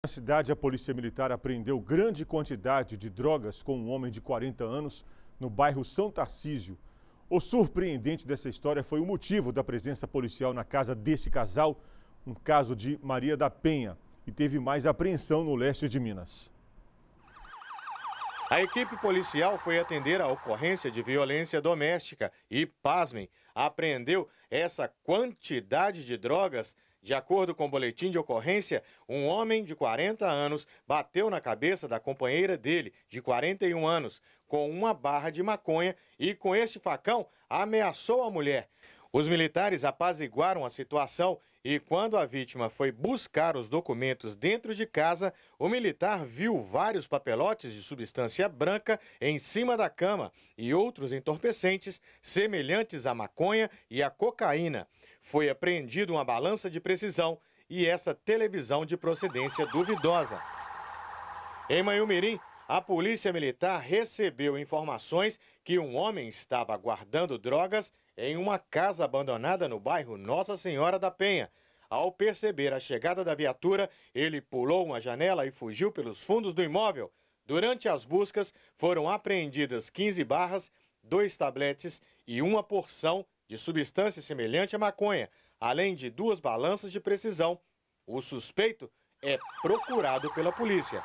Na cidade, a Polícia Militar apreendeu grande quantidade de drogas com um homem de 40 anos no bairro São Tarcísio. O surpreendente dessa história foi o motivo da presença policial na casa desse casal, um caso de Maria da Penha, e teve mais apreensão no leste de Minas. A equipe policial foi atender a ocorrência de violência doméstica e, pasmem, apreendeu essa quantidade de drogas. De acordo com o boletim de ocorrência, um homem de 40 anos bateu na cabeça da companheira dele, de 41 anos, com uma barra de maconha e, com esse facão, ameaçou a mulher. Os militares apaziguaram a situação e, quando a vítima foi buscar os documentos dentro de casa, o militar viu vários papelotes de substância branca em cima da cama e outros entorpecentes semelhantes à maconha e à cocaína. Foi apreendida uma balança de precisão e essa televisão de procedência duvidosa. Em Manhumirim, a polícia militar recebeu informações que um homem estava guardando drogas em uma casa abandonada no bairro Nossa Senhora da Penha. Ao perceber a chegada da viatura, ele pulou uma janela e fugiu pelos fundos do imóvel. Durante as buscas, foram apreendidas 15 barras, dois tabletes e uma porção de substância semelhante à maconha, além de duas balanças de precisão. O suspeito é procurado pela polícia.